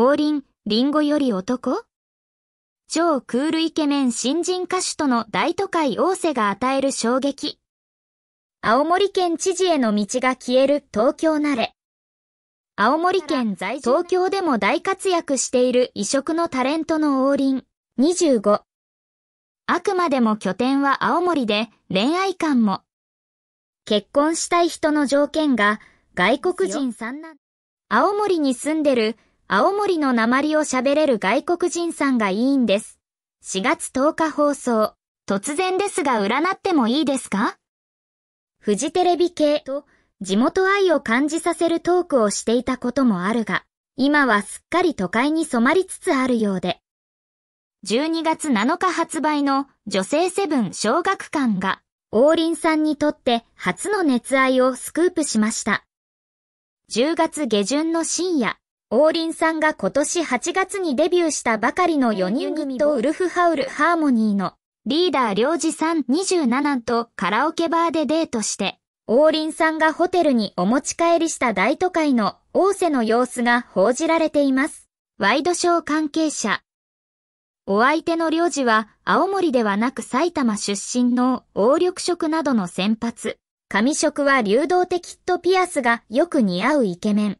王林、リンゴより男超クールイケメン新人歌手との大都会大瀬が与える衝撃。青森県知事への道が消える東京慣れ。青森県在住東京でも大活躍している異色のタレントの王林、25。あくまでも拠点は青森で恋愛観も。結婚したい人の条件が外国人3男。青森に住んでる青森の鉛を喋れる外国人さんがいいんです。4月10日放送、突然ですが占ってもいいですかフジテレビ系と地元愛を感じさせるトークをしていたこともあるが、今はすっかり都会に染まりつつあるようで。12月7日発売の女性セブン小学館が、王林さんにとって初の熱愛をスクープしました。10月下旬の深夜、王林さんが今年8月にデビューしたばかりの4人組とウルフハウルハーモニーのリーダー良事さん27とカラオケバーでデートして、王林さんがホテルにお持ち帰りした大都会の大瀬の様子が報じられています。ワイドショー関係者。お相手の領事は青森ではなく埼玉出身の王緑色などの先発。髪色は流動的とピアスがよく似合うイケメン。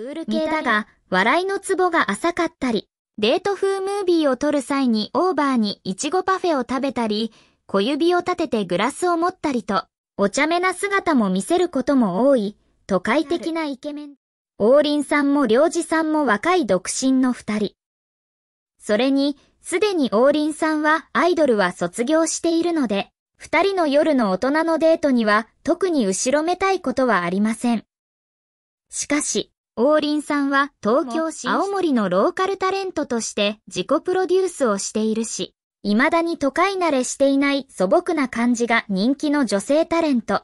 クール系だが、笑いのツボが浅かったり、デート風ムービーを撮る際にオーバーにイチゴパフェを食べたり、小指を立ててグラスを持ったりと、お茶目な姿も見せることも多い、都会的なイケメン。王林さんも良治さんも若い独身の二人。それに、すでに王林さんはアイドルは卒業しているので、二人の夜の大人のデートには特に後ろめたいことはありません。しかし、王林さんは東京市青森のローカルタレントとして自己プロデュースをしているし、未だに都会慣れしていない素朴な感じが人気の女性タレント。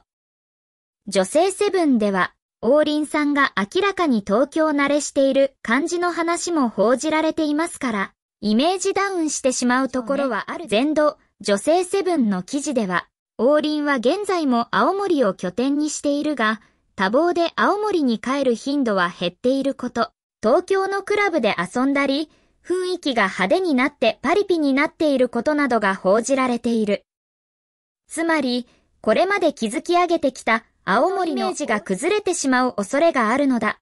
女性セブンでは、王林さんが明らかに東京慣れしている感じの話も報じられていますから、イメージダウンしてしまうところはある。全土、女性セブンの記事では、王林は現在も青森を拠点にしているが、多忙で青森に帰る頻度は減っていること、東京のクラブで遊んだり、雰囲気が派手になってパリピになっていることなどが報じられている。つまり、これまで築き上げてきた青森のイメージが崩れてしまう恐れがあるのだ。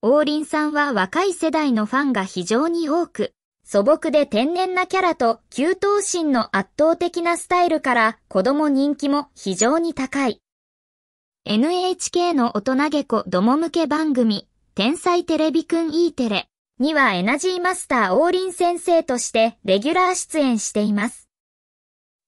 王林さんは若い世代のファンが非常に多く、素朴で天然なキャラと急頭心の圧倒的なスタイルから子供人気も非常に高い。NHK の大人げ子ども向け番組、天才テレビくん E テレにはエナジーマスター王林先生としてレギュラー出演しています。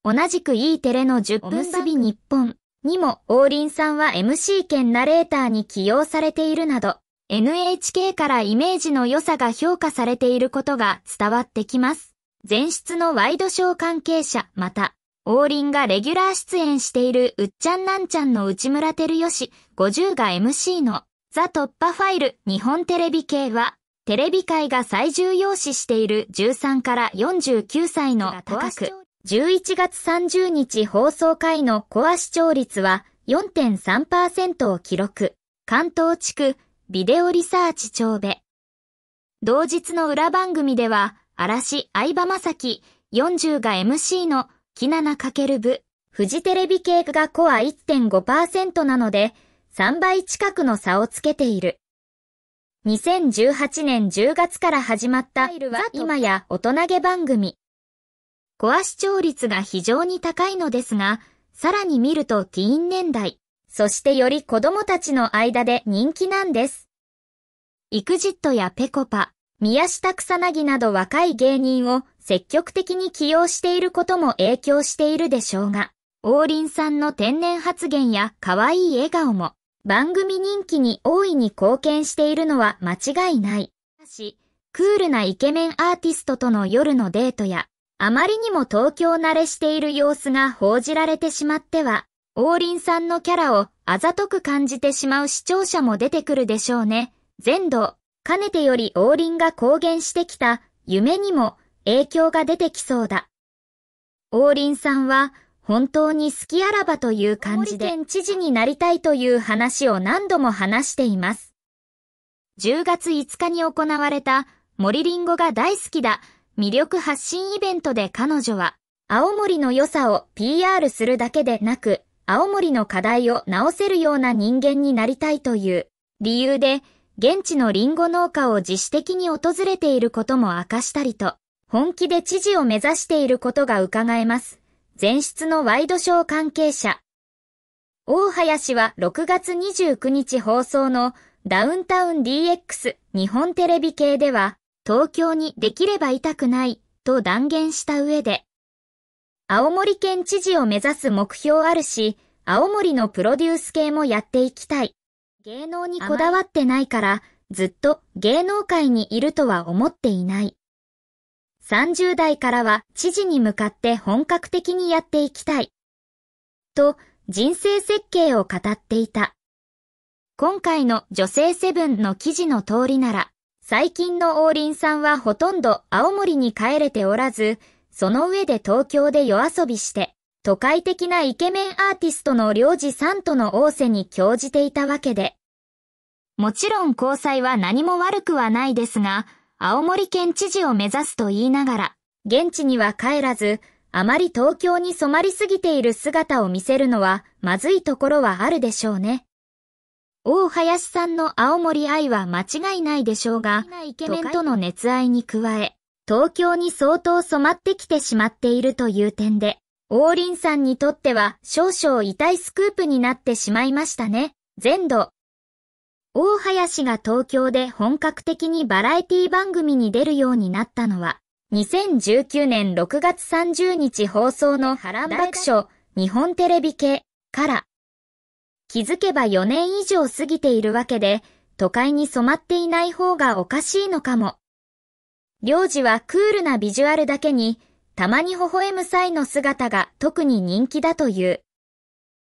同じく E テレの10分すび日本にも王林さんは MC 兼ナレーターに起用されているなど、NHK からイメージの良さが評価されていることが伝わってきます。前出のワイドショー関係者、また、王林がレギュラー出演しているうっちゃんなんちゃんの内村照義50が MC のザ・突破ファイル日本テレビ系はテレビ界が最重要視している13から49歳の高く11月30日放送回のコア視聴率は4.3%を記録関東地区ビデオリサーチ長べ。同日の裏番組では嵐相葉雅紀40が MC のき 7× 部、フジテレビ系がコア1.5%なので、3倍近くの差をつけている。2018年10月から始まった今や大人げ番組。コア視聴率が非常に高いのですが、さらに見るとティーン年代、そしてより子供たちの間で人気なんです。イクジットやペコパ、宮下草薙など若い芸人を積極的に起用していることも影響しているでしょうが、王林さんの天然発言や可愛い笑顔も、番組人気に大いに貢献しているのは間違いない。しかし、クールなイケメンアーティストとの夜のデートや、あまりにも東京慣れしている様子が報じられてしまっては、王林さんのキャラをあざとく感じてしまう視聴者も出てくるでしょうね。全土、かねてより王林が公言してきた夢にも影響が出てきそうだ。王林さんは本当に好きあらばという感じで、知事になりたいという話を何度も話しています。10月5日に行われた森りんごが大好きだ魅力発信イベントで彼女は青森の良さを PR するだけでなく青森の課題を直せるような人間になりたいという理由で現地のリンゴ農家を自主的に訪れていることも明かしたりと本気で知事を目指していることが伺えます。前室のワイドショー関係者。大林は6月29日放送のダウンタウン DX 日本テレビ系では東京にできれば痛くないと断言した上で青森県知事を目指す目標あるし青森のプロデュース系もやっていきたい。芸能にこだわってないからずっと芸能界にいるとは思っていない。30代からは知事に向かって本格的にやっていきたい。と、人生設計を語っていた。今回の女性セブンの記事の通りなら、最近の王林さんはほとんど青森に帰れておらず、その上で東京で夜遊びして、都会的なイケメンアーティストの領事さんとの王瀬に興じていたわけで。もちろん交際は何も悪くはないですが、青森県知事を目指すと言いながら、現地には帰らず、あまり東京に染まりすぎている姿を見せるのはまずいところはあるでしょうね。大林さんの青森愛は間違いないでしょうが、イケメンとの熱愛に加え、東京に相当染まってきてしまっているという点で、王林さんにとっては少々痛いスクープになってしまいましたね。全土、大林が東京で本格的にバラエティ番組に出るようになったのは、2019年6月30日放送の波乱爆笑日本テレビ系から、気づけば4年以上過ぎているわけで、都会に染まっていない方がおかしいのかも。領事はクールなビジュアルだけに、たまに微笑む際の姿が特に人気だという。